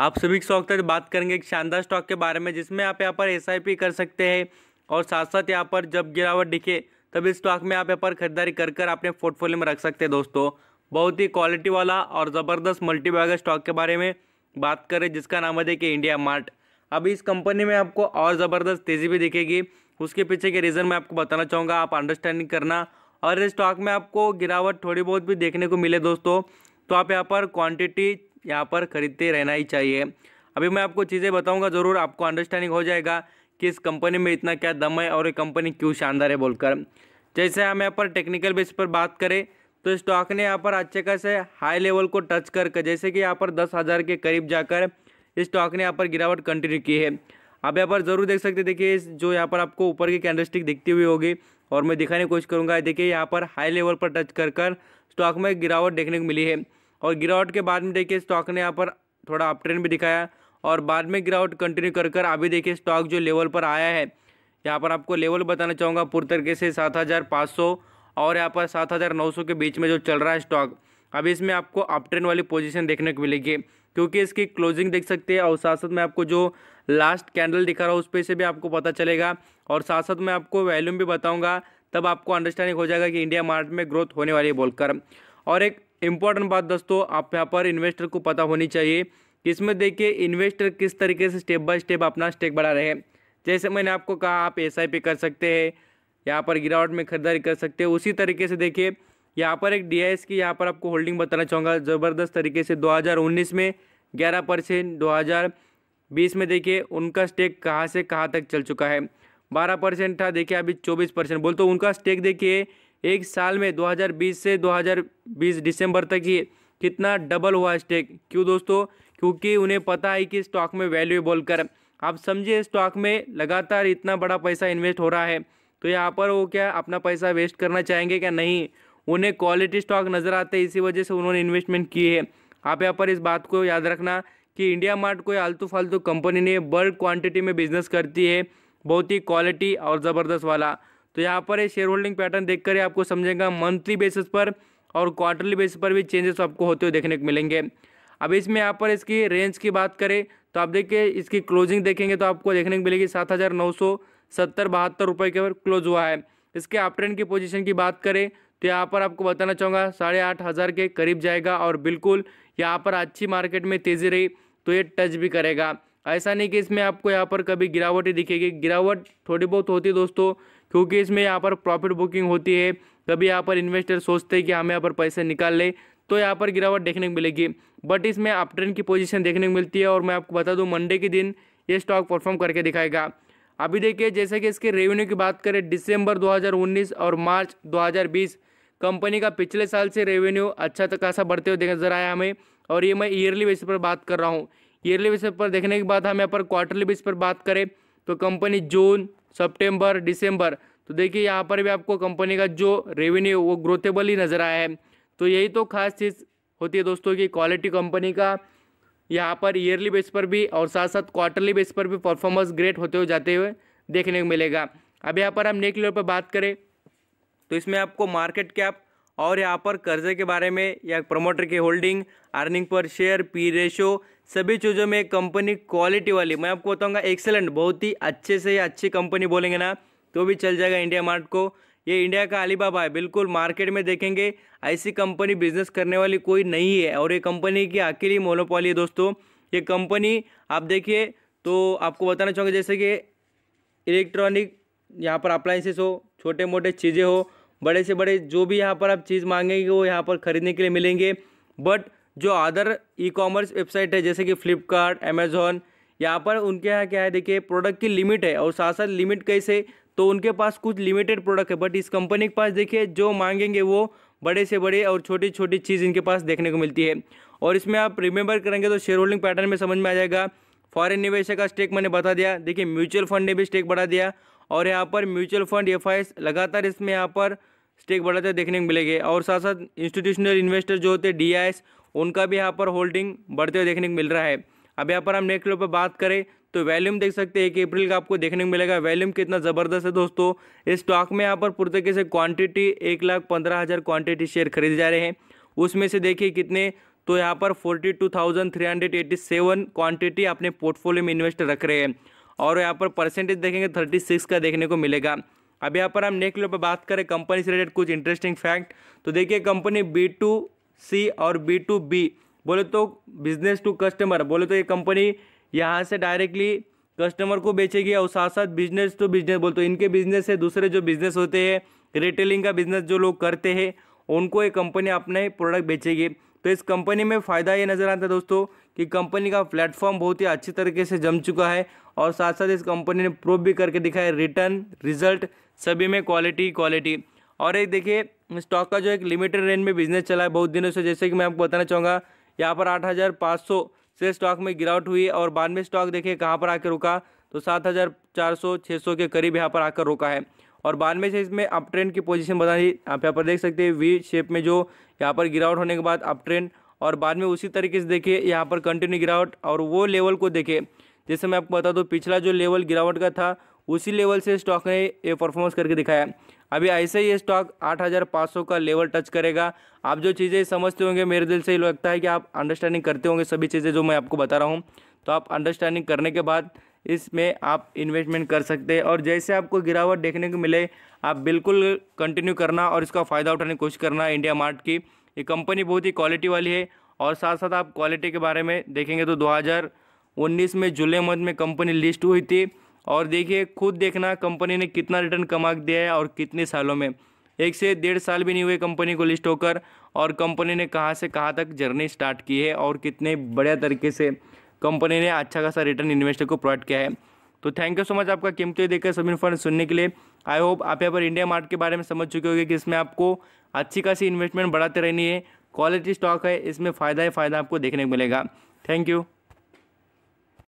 आप सभी स्टॉक तक बात करेंगे एक शानदार स्टॉक के बारे में जिसमें आप यहाँ पर एस कर सकते हैं और साथ साथ यहाँ पर जब गिरावट दिखे तब इस स्टॉक में आप यहाँ पर खरीदारी कर कर अपने पोर्टफोलियो में रख सकते हैं दोस्तों बहुत ही क्वालिटी वाला और ज़बरदस्त मल्टीबैगर स्टॉक के बारे में बात करें जिसका नाम है देखिए इंडिया मार्ट अभी इस कंपनी में आपको और ज़बरदस्त तेज़ी भी दिखेगी उसके पीछे के रीज़न मैं आपको बताना चाहूँगा आप अंडरस्टैंडिंग करना और इस स्टॉक में आपको गिरावट थोड़ी बहुत भी देखने को मिले दोस्तों तो आप यहाँ पर क्वांटिटी यहाँ पर ख़रीदते रहना ही चाहिए अभी मैं आपको चीज़ें बताऊँगा ज़रूर आपको अंडरस्टैंडिंग हो जाएगा कि इस कंपनी में इतना क्या दम है और ये कंपनी क्यों शानदार है बोलकर जैसे हम यहाँ पर टेक्निकल बेस पर बात करें तो स्टॉक ने यहाँ पर अच्छे खासे हाई लेवल को टच कर कर जैसे कि यहाँ पर दस हज़ार के करीब जाकर इस स्टॉक ने यहाँ पर गिरावट कंटिन्यू की है आप यहाँ पर ज़रूर देख सकते देखिए जो यहाँ पर आपको ऊपर की कैंडलस्टिक दिखती हुई होगी और मैं दिखाने की कोशिश करूँगा देखिए यहाँ पर हाई लेवल पर टच कर कर स्टॉक में गिरावट देखने को मिली है और गिरावट के बाद में देखिए स्टॉक ने यहाँ पर थोड़ा अप ट्रेंड भी दिखाया और बाद में गिरावट कंटिन्यू कर कर अभी देखिए स्टॉक जो लेवल पर आया है यहाँ पर आपको लेवल बताना चाहूँगा पूरी तरीके से सात हज़ार पाँच सौ और यहाँ पर सात हज़ार नौ सौ के बीच में जो चल रहा है स्टॉक अभी इसमें आपको अप ट्रेंड वाली पोजिशन देखने को मिलेगी क्योंकि इसकी क्लोजिंग देख सकते हैं और साथ साथ में आपको जो लास्ट कैंडल दिखा रहा हूँ उस पर से भी आपको पता चलेगा और साथ साथ में आपको वैल्यूम भी बताऊँगा तब आपको अंडरस्टैंडिंग हो जाएगा कि इंडिया मार्केट में ग्रोथ होने वाली है बोलकर और एक इम्पॉर्टेंट बात दोस्तों आप यहाँ पर इन्वेस्टर को पता होनी चाहिए इसमें देखिए इन्वेस्टर किस तरीके से स्टेप बाय स्टेप अपना स्टेक बढ़ा रहे हैं जैसे मैंने आपको कहा आप एस कर सकते हैं यहाँ पर गिरावट में खरीदारी कर सकते हैं उसी तरीके से देखिए यहाँ पर एक डी की यहाँ पर आपको होल्डिंग बताना चाहूँगा ज़बरदस्त तरीके से 2019 में 11 परसेंट बीस में देखिए उनका स्टेक कहाँ से कहाँ तक चल चुका है 12 परसेंट था देखिए अभी 24 परसेंट बोल तो उनका स्टेक देखिए एक साल में 2020 से 2020 दिसंबर तक ही कितना डबल हुआ स्टेक क्यों दोस्तों क्योंकि उन्हें पता है कि स्टॉक में वैल्यू बोलकर आप समझिए स्टॉक में लगातार इतना बड़ा पैसा इन्वेस्ट हो रहा है तो यहाँ पर वो क्या अपना पैसा वेस्ट करना चाहेंगे क्या नहीं उन्हें क्वालिटी स्टॉक नज़र आते हैं इसी वजह से उन्होंने इन्वेस्टमेंट की है आप यहाँ पर इस बात को याद रखना कि इंडिया मार्ट कोई आलतू फालतू कंपनी नहीं बल्क क्वांटिटी में बिजनेस करती है बहुत ही क्वालिटी और ज़बरदस्त वाला तो यहाँ पर ये शेयर होल्डिंग पैटर्न देख कर आपको समझेगा मंथली बेसिस पर और क्वार्टरली बेसिस पर भी चेंजेस आपको होते हुए देखने को मिलेंगे अब इसमें यहाँ पर इसकी रेंज की बात करें तो आप देखिए इसकी क्लोजिंग देखेंगे तो आपको देखने को मिलेगी सात हज़ार नौ सौ सत्तर बहत्तर रुपये के क्लोज हुआ है इसके आप ट्रेंड की पोजीशन की बात करें तो यहाँ पर आपको बताना चाहूँगा साढ़े आठ हज़ार के करीब जाएगा और बिल्कुल यहाँ पर अच्छी मार्केट में तेज़ी रही तो ये टच भी करेगा ऐसा नहीं कि इसमें आपको यहाँ पर कभी गिरावट ही दिखेगी गिरावट थोड़ी बहुत होती है दोस्तों क्योंकि इसमें यहाँ पर प्रॉफिट बुकिंग होती है कभी यहाँ पर इन्वेस्टर सोचते हैं कि हमें यहाँ पर पैसे निकाल ले तो यहाँ पर गिरावट देखने को मिलेगी बट इसमें आप ट्रेंड की पोजीशन देखने को मिलती है और मैं आपको बता दूँ मंडे के दिन ये स्टॉक परफॉर्म करके दिखाएगा अभी देखिए जैसे कि इसके रेवेन्यू की बात करें दिसंबर 2019 और मार्च 2020 कंपनी का पिछले साल से रेवेन्यू अच्छा खासा बढ़ते हुए नजर आया हमें और ये मैं ईयरली बेसिस पर बात कर रहा हूँ ईयरली बेसिस पर देखने के बाद हम यहाँ पर क्वार्टरली बेस पर बात करें तो कंपनी जून सेप्टेम्बर दिसंबर तो देखिए यहाँ पर भी आपको कंपनी का जो रेवेन्यू वो ग्रोथेबल ही नज़र आया है तो यही तो खास चीज़ होती है दोस्तों की क्वालिटी कंपनी का यहाँ पर ईयरली बेस पर भी और साथ साथ क्वार्टरली बेस पर भी परफॉर्मेंस ग्रेट होते हुए जाते हुए देखने को मिलेगा अब यहाँ पर हम नेक लेवल पर बात करें तो इसमें आपको मार्केट कैप और यहाँ पर कर्जे के बारे में या प्रमोटर की होल्डिंग अर्निंग पर शेयर पी रेशो सभी चीज़ों में कंपनी क्वालिटी वाली मैं आपको बताऊँगा एक्सेलेंट बहुत ही अच्छे से अच्छी कंपनी बोलेंगे ना तो भी चल जाएगा इंडिया मार्ट को ये इंडिया का अलीबाबा है बिल्कुल मार्केट में देखेंगे ऐसी कंपनी बिजनेस करने वाली कोई नहीं है और ये कंपनी की अकेली मोनोपॉली है दोस्तों ये कंपनी आप देखिए तो आपको बताना चाहूँगा जैसे कि इलेक्ट्रॉनिक यहाँ पर अप्लाइंसेस हो छोटे मोटे चीज़ें हो बड़े से बड़े जो भी यहाँ पर आप चीज़ मांगेंगे वो यहाँ पर ख़रीदने के लिए मिलेंगे बट जो अदर ई कॉमर्स वेबसाइट है जैसे कि फ्लिपकार्ट अमेज़ोन यहाँ पर उनके यहाँ क्या है देखिए प्रोडक्ट की लिमिट है और साथ साथ लिमिट कैसे तो उनके पास कुछ लिमिटेड प्रोडक्ट है बट इस कंपनी के पास देखिए जो मांगेंगे वो बड़े से बड़े और छोटी छोटी चीज़ इनके पास देखने को मिलती है और इसमें आप रिमेंबर करेंगे तो शेयर होल्डिंग पैटर्न में समझ में आ जाएगा फॉरेन निवेशक का स्टेक मैंने बता दिया देखिए म्यूचुअल फंड ने भी स्टेक बढ़ा दिया और यहाँ पर म्यूचुअल फंड एफ लगातार इसमें यहाँ पर स्टेक बढ़ाते देखने को मिलेंगे और साथ साथ इंस्टीट्यूशनल इन्वेस्टर जो होते हैं डी उनका भी यहाँ पर होल्डिंग बढ़ते हुए देखने को मिल रहा है अब यहाँ पर हम नेक्स्ट लेवल पर बात करें तो वैल्यूम देख सकते हैं एक अप्रैल का आपको देखने को मिलेगा वैल्यूम कितना ज़बरदस्त है दोस्तों इस स्टॉक में यहाँ पर पूरी तरीके से क्वांटिटी एक लाख पंद्रह हज़ार क्वान्टिटी शेयर खरीदे जा रहे हैं उसमें से देखिए कितने तो यहाँ पर forty two thousand three hundred eighty seven quantity अपने पोर्टफोलियो में इन्वेस्ट रख रहे हैं और यहाँ पर परसेंटेज देखेंगे थर्टी सिक्स का देखने को मिलेगा अब यहाँ पर हम नेक्स्ट लेवल पर बात करें कंपनी से रिलेटेड कुछ इंटरेस्टिंग फैक्ट तो देखिए कंपनी बी टू सी और बी टू बी बोले तो बिजनेस टू कस्टमर बोले तो ये कंपनी यहाँ से डायरेक्टली कस्टमर को बेचेगी और साथ साथ बिजनेस टू बिजनेस बोले तो इनके बिजनेस से दूसरे जो बिजनेस होते हैं रिटेलिंग का बिजनेस जो लोग करते हैं उनको ये कंपनी अपने प्रोडक्ट बेचेगी तो इस कंपनी में फ़ायदा ये नज़र आता है दोस्तों कि कंपनी का प्लेटफॉर्म बहुत ही अच्छी तरीके से जम चुका है और साथ साथ इस कंपनी ने प्रूव भी करके दिखा है रिटर्न रिजल्ट सभी में क्वालिटी क्वालिटी और एक देखिए स्टॉक का जो एक लिमिटेड रेंज में बिजनेस चला है बहुत दिनों से जैसे कि मैं आपको बताना चाहूँगा यहाँ पर आठ हज़ार पाँच सौ से स्टॉक में गिरावट हुई और बाद में स्टॉक देखिए कहाँ पर आकर रुका तो सात हज़ार चार सौ छः सौ के करीब यहाँ पर आकर रुका है और बाद में से इसमें अप ट्रेंड की पोजीशन बता दी आप यहाँ पर देख सकते हैं वी शेप में जो यहाँ पर गिरावट होने के बाद अप ट्रेंड और बाद में उसी तरीके से देखिए यहाँ पर कंटिन्यू गिरावट और वो लेवल को देखे जैसे मैं आपको बता दूँ पिछला जो लेवल गिरावट का था उसी लेवल से स्टॉक ने ये परफॉर्मेंस करके दिखाया अभी ऐसे ही स्टॉक 8,500 का लेवल टच करेगा आप जो चीज़ें समझते होंगे मेरे दिल से ही लगता है कि आप अंडरस्टैंडिंग करते होंगे सभी चीज़ें जो मैं आपको बता रहा हूँ तो आप अंडरस्टैंडिंग करने के बाद इसमें आप इन्वेस्टमेंट कर सकते हैं और जैसे आपको गिरावट देखने को मिले आप बिल्कुल कंटिन्यू करना और इसका फ़ायदा उठाने की कोशिश करना इंडिया मार्ट की ये कंपनी बहुत ही क्वालिटी वाली है और साथ साथ आप क्वालिटी के बारे में देखेंगे तो 2019 में जुलाई मंथ में कंपनी लिस्ट हुई थी और देखिए खुद देखना कंपनी ने कितना रिटर्न कमा दिया है और कितने सालों में एक से डेढ़ साल भी नहीं हुए कंपनी को लिस्ट होकर और कंपनी ने कहाँ से कहाँ तक जर्नी स्टार्ट की है और कितने बढ़िया तरीके से कंपनी ने अच्छा खासा रिटर्न इन्वेस्टर को प्रोवाइड किया है तो थैंक यू सो मच आपका कीमती देखकर सभी फंड सुनने के लिए आई होप आप यहाँ पर इंडिया मार्ट के बारे में समझ चुके होंगे कि इसमें आपको अच्छी खासी इन्वेस्टमेंट बढ़ाते रहनी है क्वालिटी स्टॉक है इसमें फ़ायदा ही फ़ायदा आपको देखने को मिलेगा थैंक यू